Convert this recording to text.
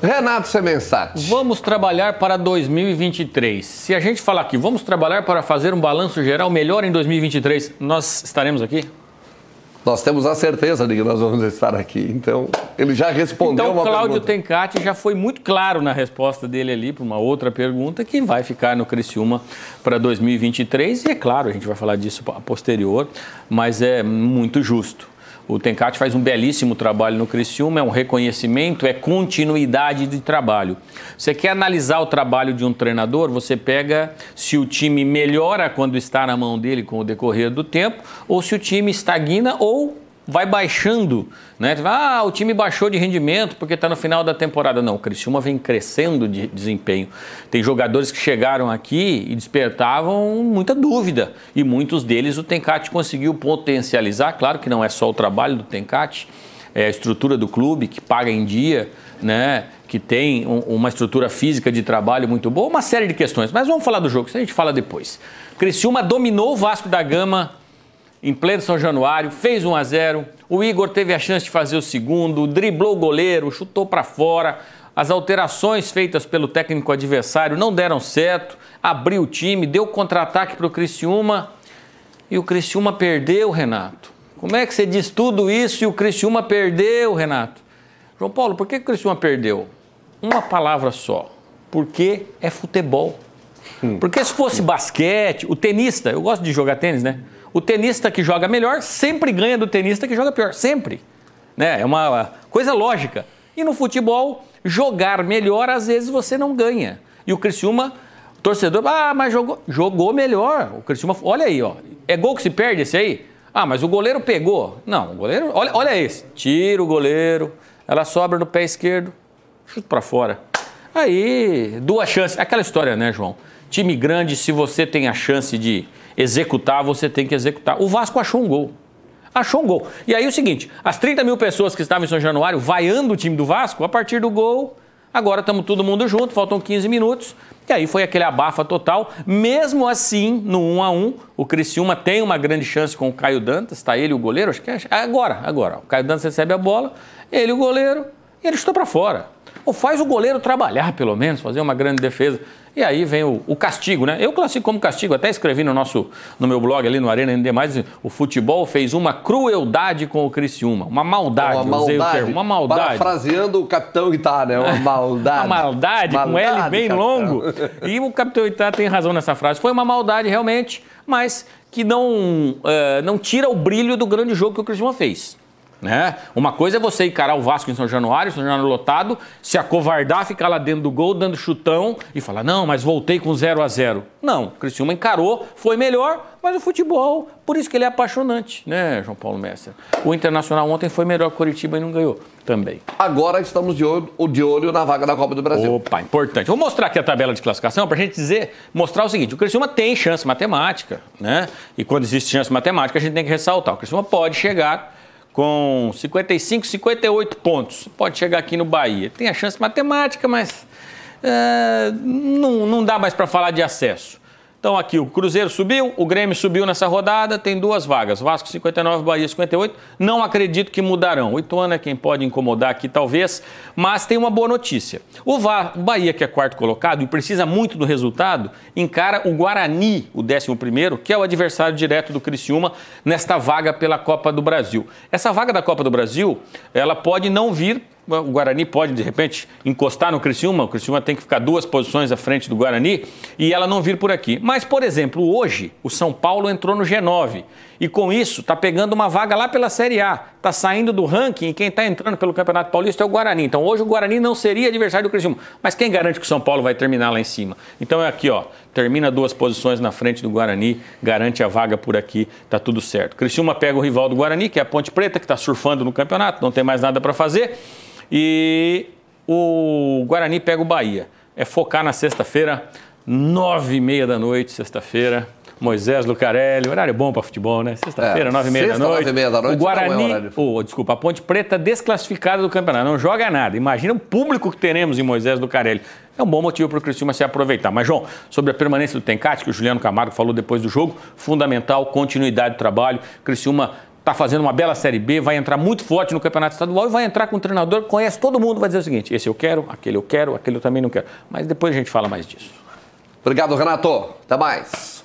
Renato Semensati. Vamos trabalhar para 2023. Se a gente falar aqui, vamos trabalhar para fazer um balanço geral melhor em 2023, nós estaremos aqui? Nós temos a certeza de que nós vamos estar aqui. Então, ele já respondeu então, uma Cláudio pergunta. Então, Cláudio Tencati já foi muito claro na resposta dele ali para uma outra pergunta, que vai ficar no Criciúma para 2023. E é claro, a gente vai falar disso a posterior, mas é muito justo. O Tencati faz um belíssimo trabalho no Criciúma, é um reconhecimento, é continuidade de trabalho. Você quer analisar o trabalho de um treinador, você pega se o time melhora quando está na mão dele com o decorrer do tempo, ou se o time estagna ou vai baixando, né? Ah, o time baixou de rendimento porque está no final da temporada. Não, o Criciúma vem crescendo de desempenho. Tem jogadores que chegaram aqui e despertavam muita dúvida. E muitos deles o Tencate conseguiu potencializar. Claro que não é só o trabalho do Tencate, é a estrutura do clube que paga em dia, né? que tem um, uma estrutura física de trabalho muito boa, uma série de questões. Mas vamos falar do jogo, isso a gente fala depois. Criciúma dominou o Vasco da Gama em pleno São Januário, fez 1 a 0. O Igor teve a chance de fazer o segundo, driblou o goleiro, chutou para fora. As alterações feitas pelo técnico adversário não deram certo, abriu o time, deu contra-ataque para o Criciúma e o Criciúma perdeu, Renato. Como é que você diz tudo isso e o Criciúma perdeu, Renato? João Paulo, por que o Criciúma perdeu? Uma palavra só, porque é futebol. Porque se fosse basquete, o tenista, eu gosto de jogar tênis, né? O tenista que joga melhor sempre ganha do tenista que joga pior, sempre. Né? É uma coisa lógica. E no futebol, jogar melhor, às vezes você não ganha. E o Criciúma, o torcedor, ah, mas jogou, jogou melhor. O Criciúma, olha aí, ó. É gol que se perde esse aí? Ah, mas o goleiro pegou. Não, o goleiro, olha, olha esse. Tira o goleiro, ela sobra no pé esquerdo, chuta para fora. Aí, duas chances. Aquela história, né, João? Time grande, se você tem a chance de executar, você tem que executar. O Vasco achou um gol. Achou um gol. E aí é o seguinte: as 30 mil pessoas que estavam em São Januário vaiando o time do Vasco, a partir do gol, agora estamos todo mundo junto, faltam 15 minutos. E aí foi aquele abafa total. Mesmo assim, no 1 a 1 o Criciúma tem uma grande chance com o Caio Dantas, está ele o goleiro, acho que é agora, agora. O Caio Dantas recebe a bola, ele o goleiro, e eles estão para fora. Ou faz o goleiro trabalhar, pelo menos, fazer uma grande defesa. E aí vem o, o, castigo, né? Eu classifico como castigo, até escrevi no nosso no meu blog ali no Arena ND, mais, o futebol fez uma crueldade com o Criciúma, uma maldade, uma maldade, termo, uma maldade. Parafraseando o capitão Itá, né? Uma maldade. uma maldade, maldade, com L bem capitão. longo. E o capitão Itá tem razão nessa frase. Foi uma maldade realmente, mas que não, eh, não tira o brilho do grande jogo que o Criciúma fez. Né? Uma coisa é você encarar o Vasco em São Januário, São Januário lotado, se acovardar, ficar lá dentro do gol, dando chutão e falar, não, mas voltei com 0 a 0 Não, o Criciúma encarou, foi melhor, mas o futebol, por isso que ele é apaixonante, né, João Paulo Mestre? O Internacional ontem foi melhor que o Curitiba e não ganhou também. Agora estamos de olho, de olho na vaga da Copa do Brasil. Opa, importante. Vou mostrar aqui a tabela de classificação para a gente dizer, mostrar o seguinte, o Criciúma tem chance matemática, né? E quando existe chance matemática, a gente tem que ressaltar, o Criciúma pode chegar com 55, 58 pontos. Pode chegar aqui no Bahia. Tem a chance matemática, mas é, não, não dá mais para falar de acesso. Então aqui o Cruzeiro subiu, o Grêmio subiu nessa rodada, tem duas vagas, Vasco 59, Bahia 58. Não acredito que mudarão. O Ituano é quem pode incomodar aqui talvez, mas tem uma boa notícia. O, Bahia, que é quarto colocado e precisa muito do resultado, encara o Guarani, o 11º, que é o adversário direto do Criciúma nesta vaga pela Copa do Brasil. Essa vaga da Copa do Brasil, ela pode não vir o Guarani pode, de repente, encostar no Criciúma, o Criciúma tem que ficar duas posições à frente do Guarani e ela não vir por aqui. Mas, por exemplo, hoje o São Paulo entrou no G9 e com isso está pegando uma vaga lá pela Série A, está saindo do ranking e quem está entrando pelo Campeonato Paulista é o Guarani. Então hoje o Guarani não seria adversário do Criciúma, mas quem garante que o São Paulo vai terminar lá em cima? Então é aqui, ó, termina duas posições na frente do Guarani, garante a vaga por aqui, tá tudo certo. Criciúma pega o rival do Guarani, que é a Ponte Preta, que está surfando no campeonato, não tem mais nada para fazer. E o Guarani pega o Bahia. É focar na sexta-feira, nove e meia da noite, sexta-feira. Moisés Lucarelli, horário bom para futebol, né? Sexta-feira, é, nove é, e meia da noite. Meia da noite o tá é Guarani, é oh, desculpa, a Ponte Preta desclassificada do campeonato, não joga nada. Imagina o público que teremos em Moisés Lucarelli. É um bom motivo para o Criciúma se aproveitar. Mas, João, sobre a permanência do Tencate, que o Juliano Camargo falou depois do jogo, fundamental, continuidade do trabalho. Criciúma está fazendo uma bela Série B, vai entrar muito forte no Campeonato Estadual e vai entrar com um treinador que conhece todo mundo, vai dizer o seguinte, esse eu quero, aquele eu quero, aquele eu também não quero. Mas depois a gente fala mais disso. Obrigado, Renato. Até mais.